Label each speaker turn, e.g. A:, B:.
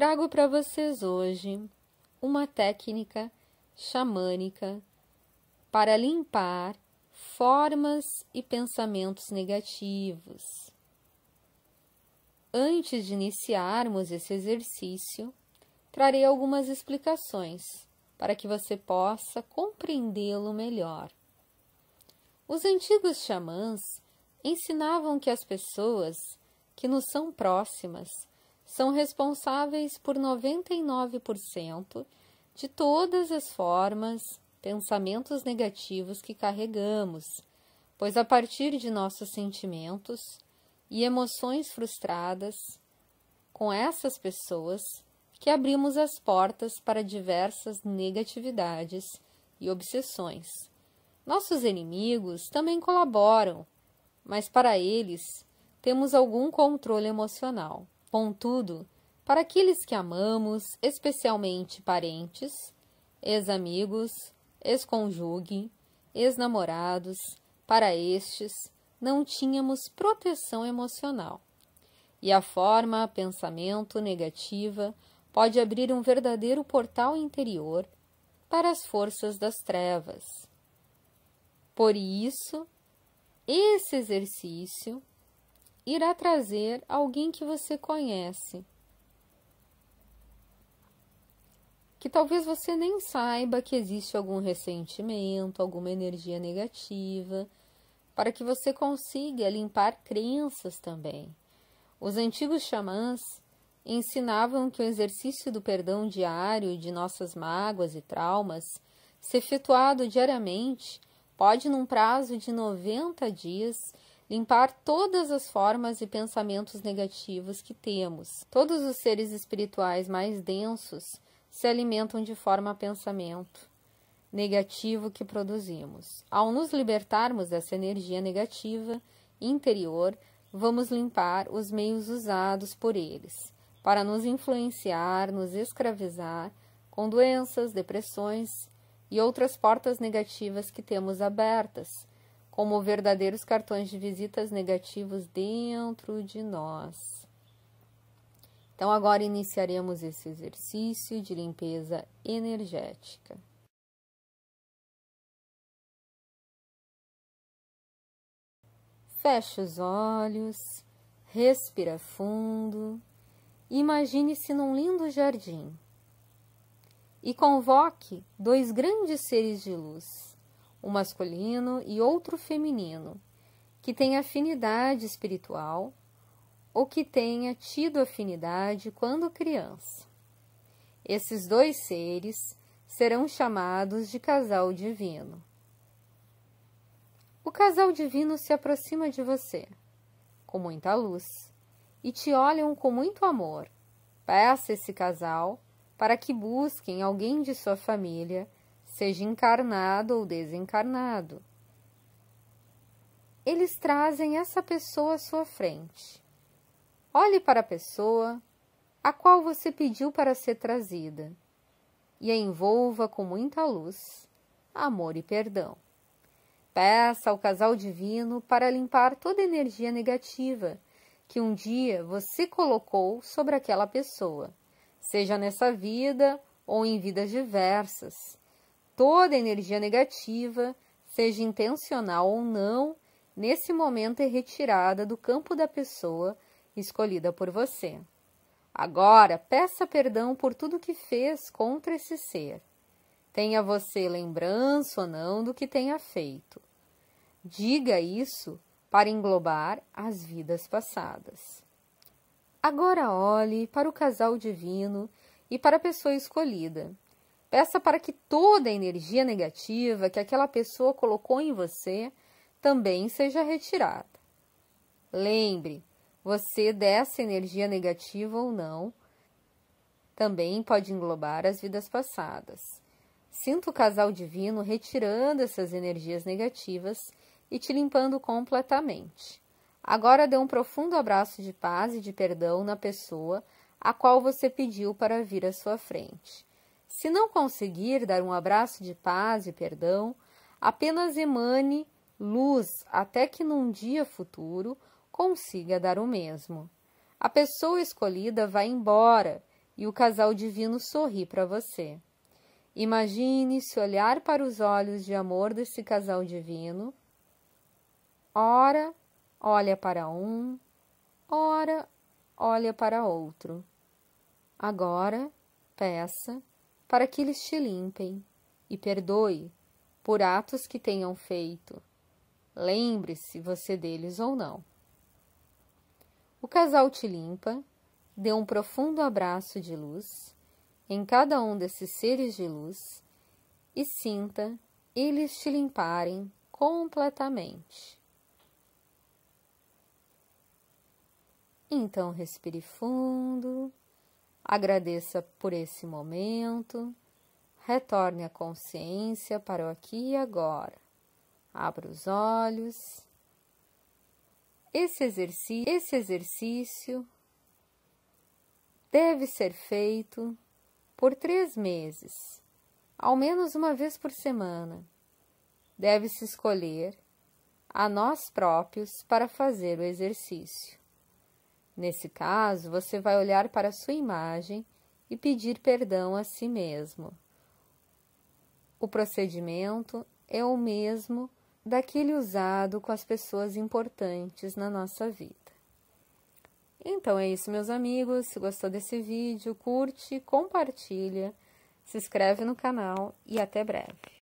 A: Trago para vocês hoje uma técnica xamânica para limpar formas e pensamentos negativos. Antes de iniciarmos esse exercício, trarei algumas explicações para que você possa compreendê-lo melhor. Os antigos xamãs ensinavam que as pessoas que nos são próximas são responsáveis por 99% de todas as formas, pensamentos negativos que carregamos, pois a partir de nossos sentimentos e emoções frustradas, com essas pessoas que abrimos as portas para diversas negatividades e obsessões. Nossos inimigos também colaboram, mas para eles temos algum controle emocional. Contudo, para aqueles que amamos, especialmente parentes, ex-amigos, ex-conjugue, ex-namorados, para estes, não tínhamos proteção emocional. E a forma pensamento negativa pode abrir um verdadeiro portal interior para as forças das trevas. Por isso, esse exercício irá trazer alguém que você conhece. Que talvez você nem saiba que existe algum ressentimento, alguma energia negativa, para que você consiga limpar crenças também. Os antigos xamãs ensinavam que o exercício do perdão diário de nossas mágoas e traumas, se efetuado diariamente, pode, num prazo de 90 dias, limpar todas as formas e pensamentos negativos que temos. Todos os seres espirituais mais densos se alimentam de forma a pensamento negativo que produzimos. Ao nos libertarmos dessa energia negativa interior, vamos limpar os meios usados por eles para nos influenciar, nos escravizar com doenças, depressões e outras portas negativas que temos abertas como verdadeiros cartões de visitas negativos dentro de nós. Então, agora iniciaremos esse exercício de limpeza energética. Feche os olhos, respira fundo, imagine-se num lindo jardim e convoque dois grandes seres de luz um masculino e outro feminino, que tem afinidade espiritual ou que tenha tido afinidade quando criança. Esses dois seres serão chamados de casal divino. O casal divino se aproxima de você, com muita luz, e te olham com muito amor. Peça esse casal para que busquem alguém de sua família seja encarnado ou desencarnado. Eles trazem essa pessoa à sua frente. Olhe para a pessoa a qual você pediu para ser trazida e a envolva com muita luz, amor e perdão. Peça ao casal divino para limpar toda energia negativa que um dia você colocou sobre aquela pessoa, seja nessa vida ou em vidas diversas Toda energia negativa, seja intencional ou não, nesse momento é retirada do campo da pessoa escolhida por você. Agora, peça perdão por tudo que fez contra esse ser. Tenha você lembrança ou não do que tenha feito. Diga isso para englobar as vidas passadas. Agora olhe para o casal divino e para a pessoa escolhida Peça para que toda a energia negativa que aquela pessoa colocou em você também seja retirada. Lembre, você dessa energia negativa ou não, também pode englobar as vidas passadas. Sinta o casal divino retirando essas energias negativas e te limpando completamente. Agora dê um profundo abraço de paz e de perdão na pessoa a qual você pediu para vir à sua frente. Se não conseguir dar um abraço de paz e perdão, apenas emane luz até que num dia futuro consiga dar o mesmo. A pessoa escolhida vai embora e o casal divino sorri para você. Imagine se olhar para os olhos de amor desse casal divino. Ora, olha para um, ora, olha para outro. Agora, peça para que eles te limpem e perdoe por atos que tenham feito. Lembre-se você deles ou não. O casal te limpa, dê um profundo abraço de luz em cada um desses seres de luz e sinta eles te limparem completamente. Então respire fundo. Agradeça por esse momento. Retorne a consciência para o aqui e agora. Abra os olhos. Esse exercício, esse exercício deve ser feito por três meses, ao menos uma vez por semana. Deve-se escolher a nós próprios para fazer o exercício. Nesse caso, você vai olhar para sua imagem e pedir perdão a si mesmo. O procedimento é o mesmo daquele usado com as pessoas importantes na nossa vida. Então é isso, meus amigos. Se gostou desse vídeo, curte, compartilha, se inscreve no canal e até breve.